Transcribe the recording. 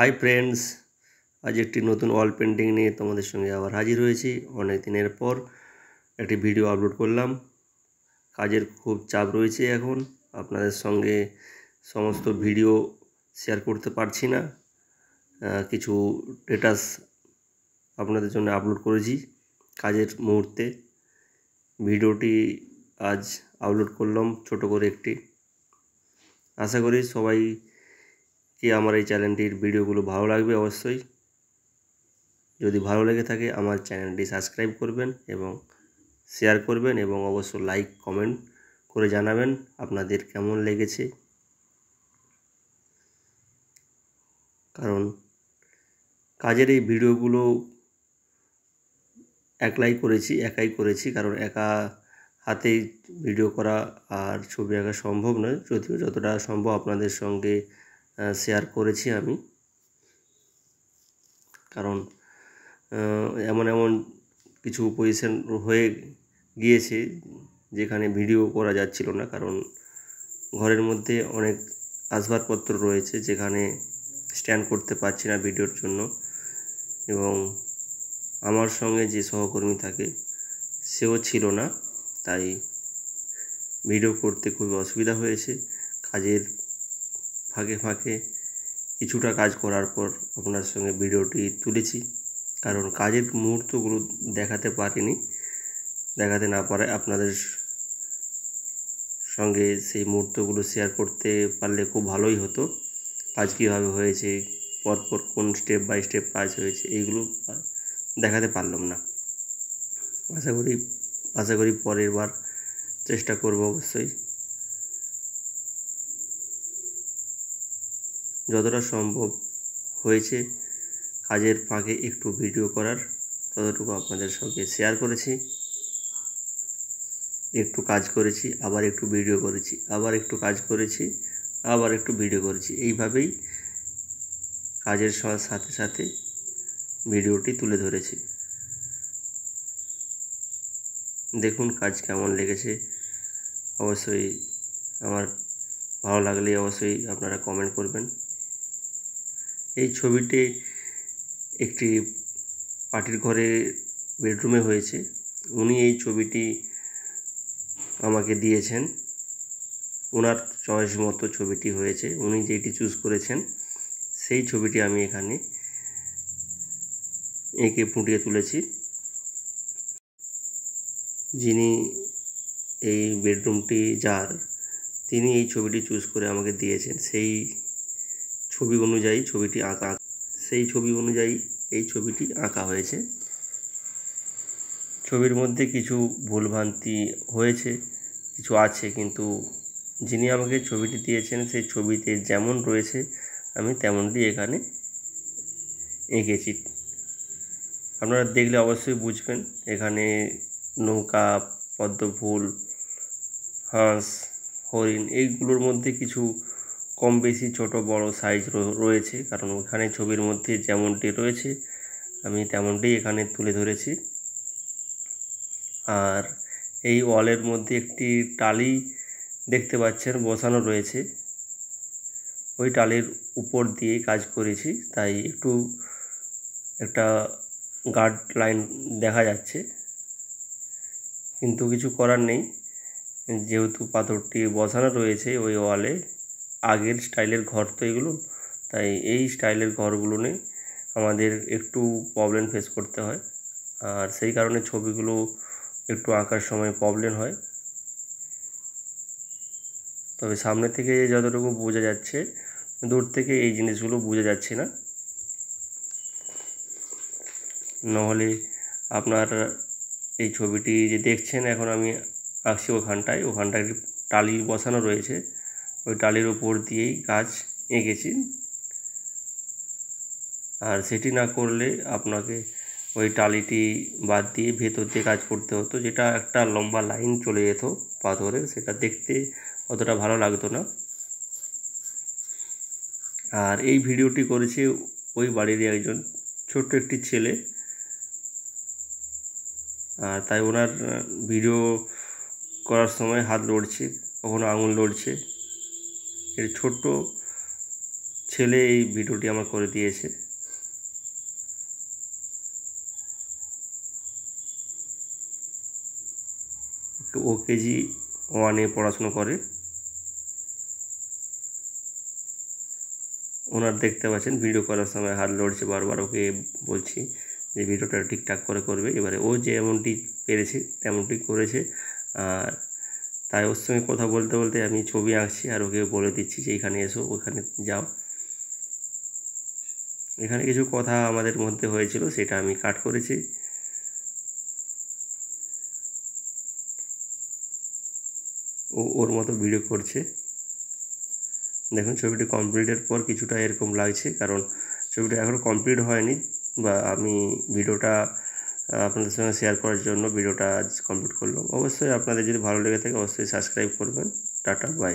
hi friends আজ একটি নতুন ওয়াল পেন্টিং নিয়ে তোমাদের সঙ্গে আবার হাজির হয়েছি অনেক দিনের পর একটি ভিডিও আপলোড করলাম কাজের খুব চাপ রয়েছে এখন আপনাদের সঙ্গে সমস্ত ভিডিও শেয়ার করতে পারছি না কিছু ডেটাস আপনাদের জন্য আপলোড করেছি কাজের মুহূর্তে ভিডিওটি আজ আপলোড করলাম ছোট করে একটি আশা করি সবাই যে আমার এই চ্যানেলটির ভিডিওগুলো ভালো লাগবে অবশ্যই যদি ভালো লেগে থাকে আমার চ্যানেলটি সাবস্ক্রাইব করবেন এবং শেয়ার করবেন এবং অবশ্য লাইক কমেন্ট করে জানাবেন আপনাদের কেমন লেগেছে কারণ কাজের এই ভিডিওগুলো একলাই করেছি একাই করেছি কারণ একা হাতে ভিডিও করা আর ছবি আঁকা সম্ভব নয় যদিও যতটা সম্ভব আপনাদের সঙ্গে শেয়ার করেছি আমি কারণ এমন এমন কিছু পজিশন হয়ে গিয়েছে যেখানে ভিডিও করা যাচ্ছিল না কারণ ঘরের মধ্যে অনেক আসবাবপত্র রয়েছে যেখানে স্ট্যান্ড করতে পারছি না ভিডিওর জন্য এবং আমার সঙ্গে যে সহকর্মী থাকে সেও ছিল না তাই ভিডিও করতে খুবই অসুবিধা হয়েছে কাজের ফাঁকে ফাঁকে কিছুটা কাজ করার পর আপনার সঙ্গে ভিডিওটি তুলেছি কারণ কাজের মুহূর্তগুলো দেখাতে পারিনি দেখাতে না পারে আপনাদের সঙ্গে সেই মুহূর্তগুলো শেয়ার করতে পারলে খুব ভালোই হতো কাজ কীভাবে হয়েছে পরপর কোন স্টেপ বাই স্টেপ কাজ হয়েছে এইগুলো দেখাতে পারলাম না আশা করি আশা করি পরের বার চেষ্টা করব অবশ্যই যতটা সম্ভব হয়েছে কাজের ফাঁকে একটু ভিডিও করার ততটুকু আপনাদের সঙ্গে শেয়ার করেছি একটু কাজ করেছি আবার একটু ভিডিও করেছি আবার একটু কাজ করেছি আবার একটু ভিডিও করেছি এইভাবেই কাজের সাথে সাথে ভিডিওটি তুলে ধরেছি দেখুন কাজ কেমন লেগেছে অবশ্যই আমার ভালো লাগলে অবশ্যই আপনারা কমেন্ট করবেন এই ছবিটি একটি পার্টির ঘরে বেডরুমে হয়েছে উনি এই ছবিটি আমাকে দিয়েছেন ওনার চয়েস মতো ছবিটি হয়েছে উনি যেটি চুজ করেছেন সেই ছবিটি আমি এখানে এঁকে ফুটিয়ে তুলেছি যিনি এই বেডরুমটি যার তিনি এই ছবিটি চুজ করে আমাকে দিয়েছেন সেই ছবি অনুযায়ী ছবিটি আঁকা সেই ছবি অনুযায়ী এই ছবিটি আঁকা হয়েছে ছবির মধ্যে কিছু ভুলভ্রান্তি হয়েছে কিছু আছে কিন্তু যিনি আমাকে ছবিটি দিয়েছেন সেই ছবিতে যেমন রয়েছে আমি তেমনটি এখানে এঁকেছি আপনারা দেখলে অবশ্যই বুঝবেন এখানে নৌকা পদ্মফুল হাঁস হরিণ এইগুলোর মধ্যে কিছু কম বেশি ছোট বড় সাইজ রয়েছে কারণ ওখানে ছবির মধ্যে যেমনটি রয়েছে আমি তেমনটি এখানে তুলে ধরেছি আর এই ওয়ালের মধ্যে একটি টালি দেখতে পাচ্ছেন বসানো রয়েছে ওই টালির উপর দিয়ে কাজ করেছি তাই একটু একটা গার্ড লাইন দেখা যাচ্ছে কিন্তু কিছু করার নেই যেহেতু পাথরটি বসানো রয়েছে ওই ওয়ালে আগের স্টাইলের ঘর তো এগুলো তাই এই স্টাইলের ঘরগুলো নিয়ে আমাদের একটু প্রবলেম ফেস করতে হয় আর সেই কারণে ছবিগুলো একটু আঁকার সময় প্রবলেম হয় তবে সামনে থেকে যতটুকু বোঝা যাচ্ছে দূর থেকে এই জিনিসগুলো বোঝা যাচ্ছে না নাহলে আপনার এই ছবিটি যে দেখছেন এখন আমি আঁকছি ওখানটায় ওখানটায় টালি বসানো রয়েছে ওই টালির উপর দিয়েই গাছ এঁকেছি আর সেটি না করলে আপনাকে ওই টালিটি বাদ দিয়ে ভেতর দিয়ে কাজ করতে হতো যেটা একটা লম্বা লাইন চলে যেত পাথরের সেটা দেখতে অতটা ভালো লাগতো না আর এই ভিডিওটি করেছে ওই বাড়িরই একজন ছোট্ট একটি ছেলে আর তাই ওনার ভিডিও করার সময় হাত লড়ছে কখনো আঙুল লড়ছে এর ছোট্ট ছেলে এই ভিডিওটি আমার করে দিয়েছে ও কেজি ওয়ানে পড়াশুনো করে ওনার দেখতে পাচ্ছেন ভিডিও করার সময় হাত লড়ছে বারবার ওকে বলছি যে ভিডিওটা ঠিকঠাক করে করবে এবারে ও যেমনটি পেরেছে তেমনটি করেছে আর তাই ওর সঙ্গে কথা বলতে বলতে আমি ছবি আঁকছি আর ওকে বলে দিচ্ছি যে এখানে এসো ওখানে যাও এখানে কিছু কথা আমাদের মধ্যে হয়েছিল সেটা আমি কাট করেছি ও ওর মতো ভিডিও করছে দেখুন ছবিটি কমপ্লিটের পর কিছুটা এরকম লাগছে কারণ ছবিটা এখনও কমপ্লিট হয়নি বা আমি ভিডিওটা আপনাদের সঙ্গে শেয়ার করার জন্য ভিডিওটা আজ কমপ্লিট করলাম অবশ্যই আপনাদের যদি ভালো লেগে থাকে অবশ্যই সাবস্ক্রাইব করবেন টাটা বাই